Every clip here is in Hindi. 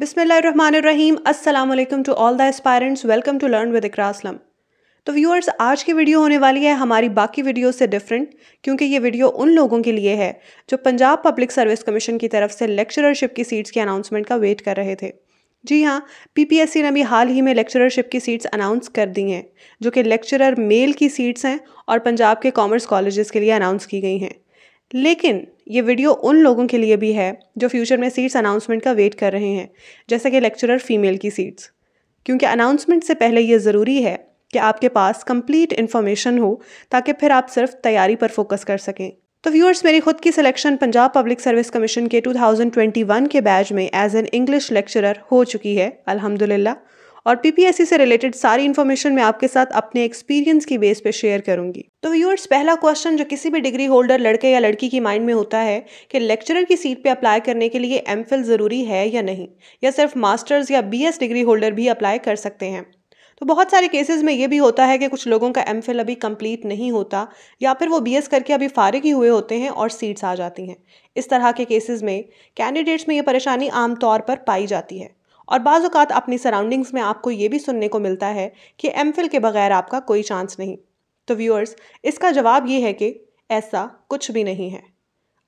बिसमीम असल to all the aspirants welcome to learn with इकरासलम तो व्यूअर्स आज की वीडियो होने वाली है हमारी बाकी वीडियो से डिफरेंट क्योंकि ये वीडियो उन लोगों के लिए है जो पंजाब पब्लिक सर्विस कमीशन की तरफ से लेक्चररशिप की सीट्स के अनाउंसमेंट का वेट कर रहे थे जी हाँ पीपीएससी ने अभी हाल ही में लेक्चररशिप की सीट्स अनाउंस कर दी हैं जो कि लेक्चरर मेल की सीट्स हैं और पंजाब के कॉमर्स कॉलेजेस के लिए अनाउंस की गई हैं लेकिन ये वीडियो उन लोगों के लिए भी है जो फ्यूचर में सीट्स अनाउंसमेंट का वेट कर रहे हैं जैसे कि लेक्चरर फीमेल की सीट्स क्योंकि अनाउंसमेंट से पहले ये ज़रूरी है कि आपके पास कंप्लीट इन्फॉर्मेशन हो ताकि फिर आप सिर्फ तैयारी पर फोकस कर सकें तो व्यूअर्स मेरी खुद की selection Punjab public service commission के 2021 के बैच में एज एन इंग्लिश लेक्चरर हो चुकी है अल्हम्दुलिल्लाह और पीपीएससी से रिलेटेड सारी इन्फॉर्मेशन मैं आपके साथ अपने एक्सपीरियंस की बेस पे शेयर करूंगी तो व्यूअर्स पहला क्वेश्चन जो किसी भी डिग्री होल्डर लड़के या लड़की की माइंड में होता है कि लेक्चरर की सीट पे अप्लाई करने के लिए एम ज़रूरी है या नहीं या सिर्फ मास्टर्स या बी डिग्री होल्डर भी अप्लाई कर सकते हैं तो बहुत सारे केसेस में ये भी होता है कि कुछ लोगों का एम अभी कंप्लीट नहीं होता या फिर वो बी करके अभी फारिग ही हुए होते हैं और सीट्स आ जाती हैं इस तरह के केसेस में कैंडिडेट्स में ये परेशानी आमतौर पर पाई जाती है और बाज़ात अपनी सराउंडिंग्स में आपको ये भी सुनने को मिलता है कि एम के बगैर आपका कोई चांस नहीं तो व्यूअर्स इसका जवाब ये है कि ऐसा कुछ भी नहीं है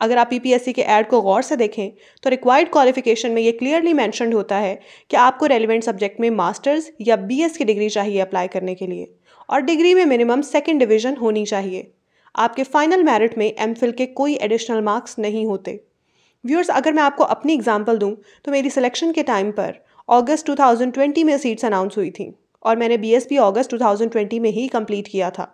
अगर आप पी के ऐड को गौर से देखें तो रिक्वायर्ड क्वालिफिकेशन में ये क्लियरली मैंशनड होता है कि आपको रेलिवेंट सब्जेक्ट में मास्टर्स या बी की डिग्री चाहिए अप्लाई करने के लिए और डिग्री में मिनिमम सेकेंड डिवीजन होनी चाहिए आपके फाइनल मेरिट में एम के कोई एडिशनल मार्क्स नहीं होते व्यूअर्स अगर मैं आपको अपनी एग्जाम्पल दूँ तो मेरी सिलेक्शन के टाइम पर अगस्त 2020 में सीट्स अनाउंस हुई थी और मैंने बीएसपी अगस्त 2020 में ही कंप्लीट किया था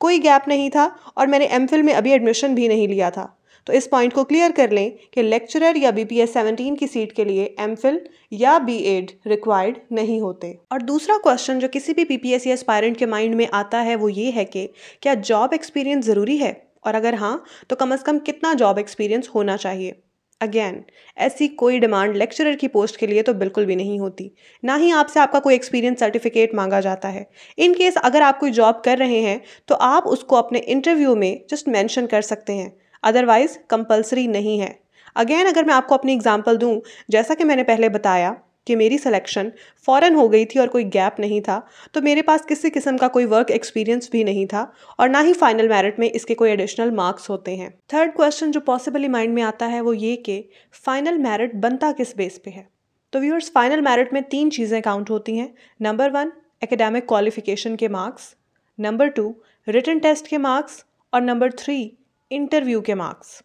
कोई गैप नहीं था और मैंने एम में अभी एडमिशन भी नहीं लिया था तो इस पॉइंट को क्लियर कर लें कि लेक्चरर या बी पी एस सेवनटीन की सीट के लिए एम फिल या बी एड रिक्वायर्ड नहीं होते और दूसरा क्वेश्चन जो किसी भी पी पी एस एस्पायरेंट के माइंड में आता है वो ये है कि क्या जॉब एक्सपीरियंस ज़रूरी है और अगर हाँ तो कम अज़ कम कितना जॉब एक्सपीरियंस होना चाहिए अगेन ऐसी कोई डिमांड लेक्चरर की पोस्ट के लिए तो बिल्कुल भी नहीं होती ना ही आपसे आपका कोई एक्सपीरियंस सर्टिफिकेट मांगा जाता है इन केस अगर आप कोई जॉब कर रहे हैं तो आप उसको अपने इंटरव्यू में जस्ट मेंशन कर सकते हैं अदरवाइज कंपलसरी नहीं है अगेन अगर मैं आपको अपनी एग्जाम्पल दूँ जैसा कि मैंने पहले बताया कि मेरी सिलेक्शन फ़ौरन हो गई थी और कोई गैप नहीं था तो मेरे पास किसी किस्म का कोई वर्क एक्सपीरियंस भी नहीं था और ना ही फाइनल मेरिट में इसके कोई एडिशनल मार्क्स होते हैं थर्ड क्वेश्चन जो पॉसिबली माइंड में आता है वो ये कि फाइनल मेरिट बनता किस बेस पे है तो व्यूअर्स फाइनल मेरिट में तीन चीज़ें काउंट होती हैं नंबर वन एकेडमिक क्वालिफिकेशन के marks number two written test के मार्क्स और नंबर थ्री इंटरव्यू के मार्क्स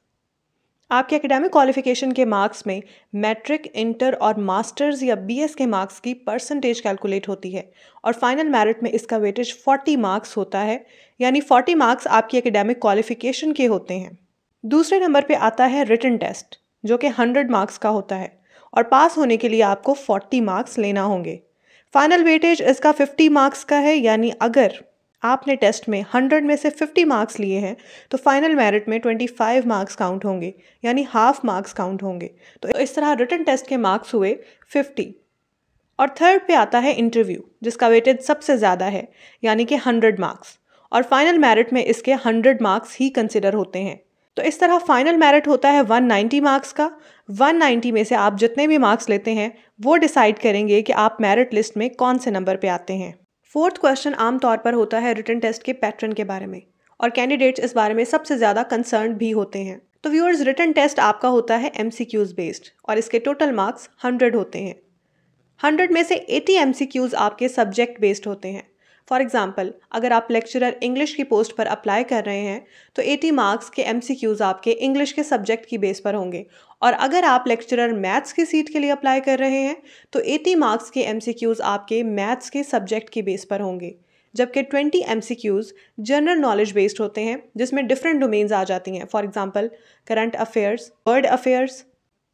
आपके एकेडमिक क्वालिफिकेशन के मार्क्स में मैट्रिक इंटर और मास्टर्स या बीएस के मार्क्स की परसेंटेज कैलकुलेट होती है और फाइनल मेरिट में इसका वेटेज 40 मार्क्स होता है यानी 40 मार्क्स आपकी एकेडमिक क्वालिफिकेशन के होते हैं दूसरे नंबर पे आता है रिटर्न टेस्ट जो कि 100 मार्क्स का होता है और पास होने के लिए आपको फोर्टी मार्क्स लेना होंगे फाइनल वेटेज इसका फिफ्टी मार्क्स का है यानी अगर आपने टेस्ट में 100 में से 50 मार्क्स लिए हैं तो फाइनल मेरिट में 25 मार्क्स काउंट होंगे यानी हाफ मार्क्स काउंट होंगे तो इस तरह रिटर्न टेस्ट के मार्क्स हुए 50 और थर्ड पे आता है इंटरव्यू जिसका वेटेज सबसे ज़्यादा है यानी कि 100 मार्क्स और फाइनल मेरिट में इसके 100 मार्क्स ही कंसिडर होते हैं तो इस तरह फाइनल मेरिट होता है 190 मार्क्स का 190 में से आप जितने भी मार्क्स लेते हैं वो डिसाइड करेंगे कि आप मेरिट लिस्ट में कौन से नंबर पे आते हैं फोर्थ क्वेश्चन आमतौर पर होता है रिटर्न टेस्ट के पैटर्न के बारे में और कैंडिडेट्स इस बारे में सबसे ज़्यादा कंसर्न भी होते हैं तो व्यूअर्स रिटर्न टेस्ट आपका होता है एम बेस्ड और इसके टोटल मार्क्स हंड्रेड होते हैं हंड्रेड में से एटी एम आपके सब्जेक्ट बेस्ड होते हैं फॉर एग्ज़ाम्पल अगर आप लेक्चरर इंग्लिश की पोस्ट पर अप्लाई कर रहे हैं तो 80 मार्क्स के एम आपके इंग्लिश के सब्जेक्ट की बेस पर होंगे और अगर आप लेक्चरर मैथ्स की सीट के लिए अप्लाई कर रहे हैं तो 80 मार्क्स के एम आपके मैथ्स के सब्जेक्ट की बेस पर होंगे जबकि 20 एम जनरल नॉलेज बेस्ड होते हैं जिसमें डिफरेंट डोमेन्स आ जाती हैं for example current affairs world affairs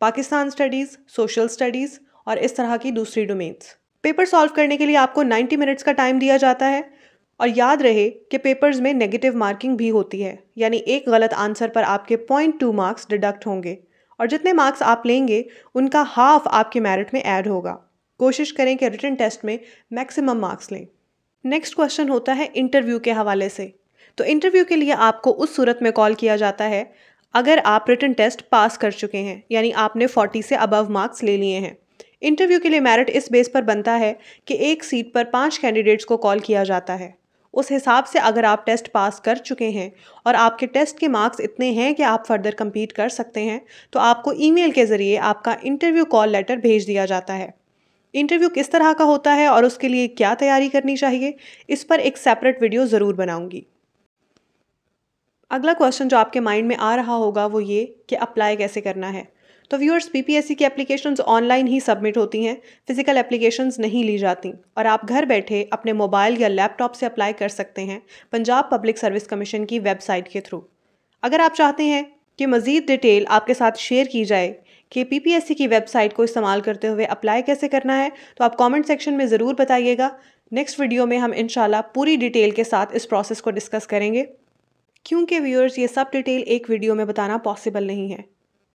Pakistan studies social studies और इस तरह की दूसरी डोमेन्स पेपर सॉल्व करने के लिए आपको 90 मिनट्स का टाइम दिया जाता है और याद रहे कि पेपर्स में नेगेटिव मार्किंग भी होती है यानी एक गलत आंसर पर आपके पॉइंट टू मार्क्स डिडक्ट होंगे और जितने मार्क्स आप लेंगे उनका हाफ आपके मेरिट में ऐड होगा कोशिश करें कि रिटर्न टेस्ट में मैक्सिमम मार्क्स लें नेक्स्ट क्वेश्चन होता है इंटरव्यू के हवाले से तो इंटरव्यू के लिए आपको उस सूरत में कॉल किया जाता है अगर आप रिटर्न टेस्ट पास कर चुके हैं यानी आपने 40 से अबव मार्क्स ले लिए हैं इंटरव्यू के लिए मेरिट इस बेस पर बनता है कि एक सीट पर पाँच कैंडिडेट्स को कॉल किया जाता है उस हिसाब से अगर आप टेस्ट पास कर चुके हैं और आपके टेस्ट के मार्क्स इतने हैं कि आप फर्दर कम्पीट कर सकते हैं तो आपको ई के ज़रिए आपका इंटरव्यू कॉल लेटर भेज दिया जाता है इंटरव्यू किस तरह का होता है और उसके लिए क्या तैयारी करनी चाहिए इस पर एक सेपरेट वीडियो ज़रूर बनाऊंगी अगला क्वेश्चन जो आपके माइंड में आ रहा होगा वो ये कि अप्लाई कैसे करना है तो व्यूअर्स बीपीएससी की एप्लीकेशंस ऑनलाइन ही सबमिट होती हैं फिजिकल एप्लीकेशंस नहीं ली जाती और आप घर बैठे अपने मोबाइल या लैपटॉप से अप्लाई कर सकते हैं पंजाब पब्लिक सर्विस कमीशन की वेबसाइट के थ्रू अगर आप चाहते हैं कि मज़ीद डिटेल आपके साथ शेयर की जाए कि पी की वेबसाइट को इस्तेमाल करते हुए अप्लाई कैसे करना है तो आप कॉमेंट सेक्शन में ज़रूर बताइएगा नेक्स्ट वीडियो में हम इन पूरी डिटेल के साथ इस प्रोसेस को डिस्कस करेंगे क्योंकि व्यूअर्स ये सब डिटेल एक वीडियो में बताना पॉसिबल नहीं है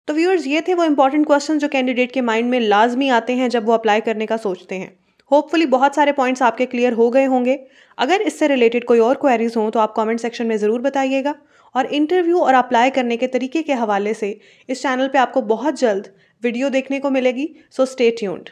तो व्यूअर्स ये थे वो इंपॉर्टेंट क्वेश्चन जो कैंडिडेट के माइंड में लाजमी आते हैं जब वो अप्लाई करने का सोचते हैं होपफुली बहुत सारे पॉइंट्स आपके क्लियर हो गए होंगे अगर इससे रिलेटेड कोई और क्वेरीज हों तो आप कमेंट सेक्शन में ज़रूर बताइएगा और इंटरव्यू और अप्लाई करने के तरीके के हवाले से इस चैनल पे आपको बहुत जल्द वीडियो देखने को मिलेगी सो स्टे ट्यून्ड